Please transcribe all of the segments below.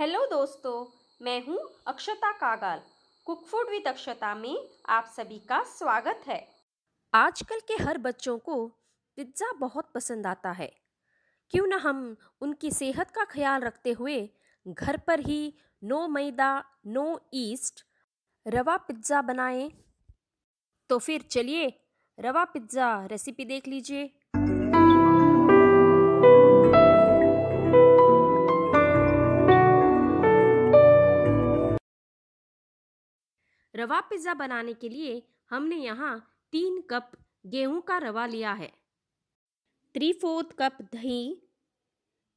hello दोस्तों मैं हूं Akshata Kagal cook food with Akshata में आप सभी का स्वागत है आजकल के हर बच्चों को पिज्ज़ा बहुत पसंद आता है क्यों ना हम उनकी सेहत का ख्याल रखते हुए घर पर ही नो मैदा नो ईस्ट रवा पिज्ज़ा बनाएं तो फिर चलिए रवा पिज्ज़ा रेसिपी देख लीजिए रवा पिज़्ज़ा बनाने के लिए हमने यहाँ तीन कप गेहूं का रवा लिया है थ्री फोर्थ कप दही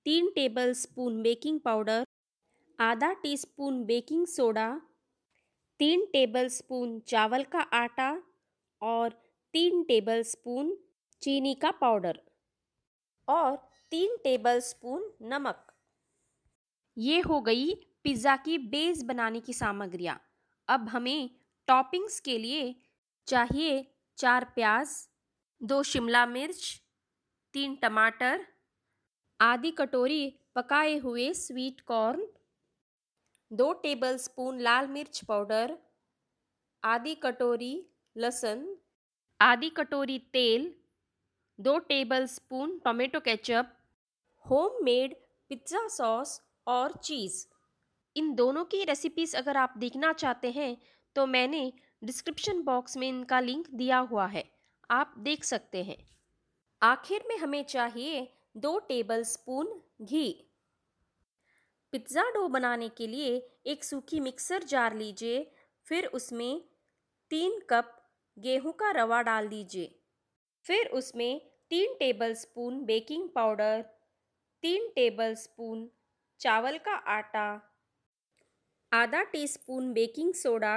तीन टेबल स्पून बेकिंग पाउडर आधा टीस्पून बेकिंग सोडा तीन टेबल स्पून चावल का आटा और तीन टेबल स्पून चीनी का पाउडर और तीन टेबल स्पून नमक ये हो गई पिज़्ज़ा की बेस बनाने की सामग्रियाँ अब हमें टॉपिंग्स के लिए चाहिए चार प्याज दो शिमला मिर्च तीन टमाटर आधी कटोरी पकाए हुए स्वीट कॉर्न दो टेबलस्पून लाल मिर्च पाउडर आधी कटोरी लहसुन आधी कटोरी तेल दो tablespoon tomato ketchup homemade pizza sauce और चीज़ इन दोनों की रेसिपीज़ अगर आप देखना चाहते हैं तो मैंने डिस्क्रिप्शन बॉक्स में इनका लिंक दिया हुआ है आप देख सकते हैं आखिर में हमें चाहिए दो टेबल स्पून घी पिज्ज़ा डो बनाने के लिए एक सूखी मिक्सर जार लीजिए फिर उसमें तीन कप गेहूं का रवा डाल दीजिए फिर उसमें तीन टेबलस्पून बेकिंग पाउडर तीन टेबलस्पून चावल का आटा आधा टीस्पून बेकिंग सोडा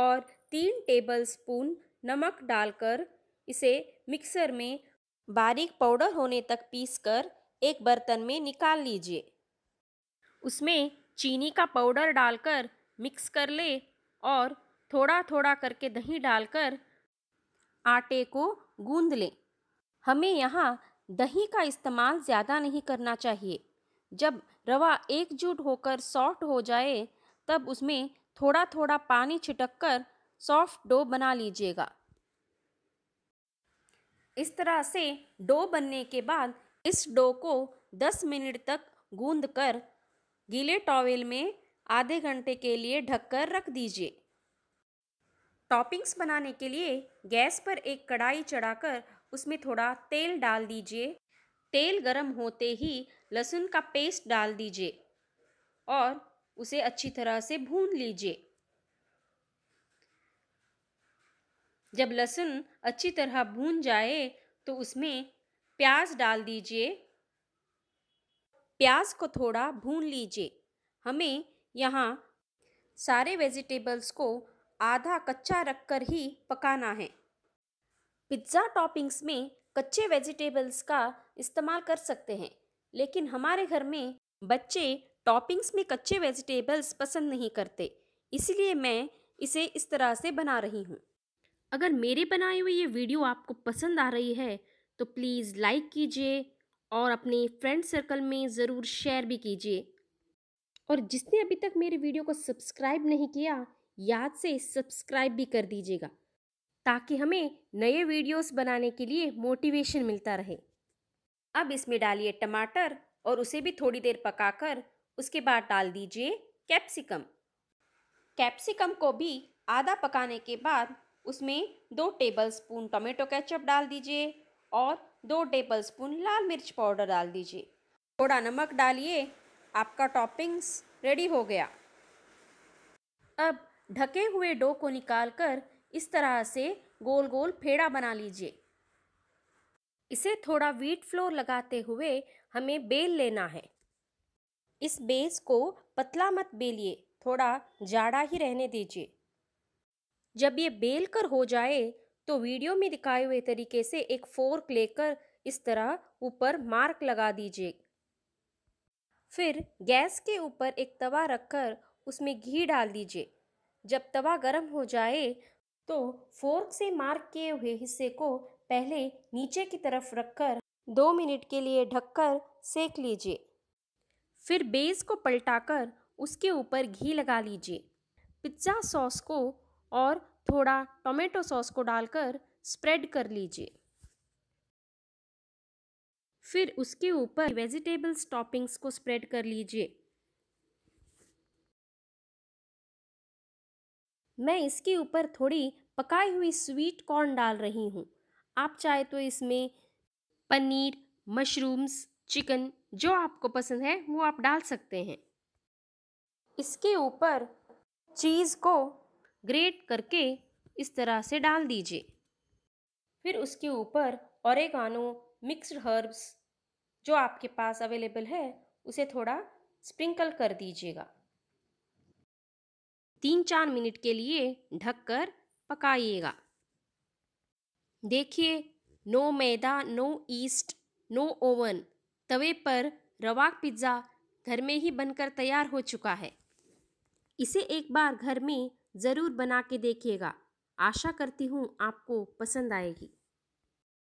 और तीन टेबलस्पून नमक डालकर इसे मिक्सर में बारीक पाउडर होने तक पीसकर एक बर्तन में निकाल लीजिए उसमें चीनी का पाउडर डालकर मिक्स कर ले और थोड़ा थोड़ा करके दही डालकर आटे को गूंद लें हमें यहाँ दही का इस्तेमाल ज़्यादा नहीं करना चाहिए जब रवा एकजुट होकर सॉफ्ट हो जाए तब उसमें थोड़ा थोड़ा पानी छिटक कर सॉफ्ट डो बना लीजिएगा इस तरह से डो बनने के बाद इस डो को 10 मिनट तक गूंद कर गीले टॉवेल में आधे घंटे के लिए ढककर रख दीजिए टॉपिंग्स बनाने के लिए गैस पर एक कढ़ाई चढ़ाकर उसमें थोड़ा तेल डाल दीजिए तेल गरम होते ही लहसुन का पेस्ट डाल दीजिए और उसे अच्छी तरह से भून लीजिए जब लहसुन अच्छी तरह भून जाए तो उसमें प्याज डाल दीजिए प्याज को थोड़ा भून लीजिए हमें यहाँ सारे वेजिटेबल्स को आधा कच्चा रखकर ही पकाना है पिज़्ज़ा टॉपिंग्स में कच्चे वेजिटेबल्स का इस्तेमाल कर सकते हैं लेकिन हमारे घर में बच्चे टॉपिंग्स में कच्चे वेजिटेबल्स पसंद नहीं करते इसलिए मैं इसे इस तरह से बना रही हूँ अगर मेरे बनाए हुए ये वीडियो आपको पसंद आ रही है तो प्लीज़ लाइक कीजिए और अपने फ्रेंड सर्कल में ज़रूर शेयर भी कीजिए और जिसने अभी तक मेरे वीडियो को सब्सक्राइब नहीं किया याद से सब्सक्राइब भी कर दीजिएगा ताकि हमें नए वीडियोस बनाने के लिए मोटिवेशन मिलता रहे अब इसमें डालिए टमाटर और उसे भी थोड़ी देर पकाकर उसके बाद डाल दीजिए कैप्सिकम कैप्सिकम को भी आधा पकाने के बाद उसमें दो टेबलस्पून टोमेटो केचप डाल दीजिए और दो टेबलस्पून लाल मिर्च पाउडर डाल दीजिए थोड़ा नमक डालिए आपका टॉपिंग्स रेडी हो गया अब ढके हुए डो को निकालकर इस तरह से गोल गोल फेड़ा बना लीजिए इसे थोड़ा व्हीट फ्लोर लगाते हुए हमें बेल लेना है इस बेस को पतला मत बेलिए थोड़ा जाड़ा ही रहने दीजिए जब ये बेल कर हो जाए तो वीडियो में दिखाए हुए तरीके से एक फोर्क लेकर इस तरह ऊपर मार्क लगा दीजिए फिर गैस के ऊपर एक तवा रखकर उसमें घी डाल दीजिए जब तवा गर्म हो जाए तो फोर्क से मार्क किए हुए हिस्से को पहले नीचे की तरफ रखकर दो मिनट के लिए ढककर सेक लीजिए फिर बेस को पलटाकर उसके ऊपर घी लगा लीजिए पिज्ज़ा सॉस को और थोड़ा टोमेटो सॉस को डालकर स्प्रेड कर लीजिए फिर उसके ऊपर वेजिटेबल्स टॉपिंग्स को स्प्रेड कर लीजिए मैं इसके ऊपर थोड़ी पकाई हुई स्वीट कॉर्न डाल रही हूँ आप चाहे तो इसमें पनीर मशरूम्स चिकन जो आपको पसंद है वो आप डाल सकते हैं इसके ऊपर चीज़ को ग्रेट करके इस तरह से डाल दीजिए फिर उसके ऊपर औरगानो मिक्सड हर्ब्स जो आपके पास अवेलेबल है उसे थोड़ा स्प्रिंकल कर दीजिएगा तीन चार मिनट के लिए ढककर पकाइएगा देखिए नो मैदा नो ईस्ट नो ओवन तवे पर रवाक पिज़्ज़ा घर में ही बनकर तैयार हो चुका है इसे एक बार घर में ज़रूर बना के देखिएगा आशा करती हूँ आपको पसंद आएगी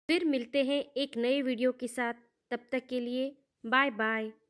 फिर मिलते हैं एक नए वीडियो के साथ तब तक के लिए बाय बाय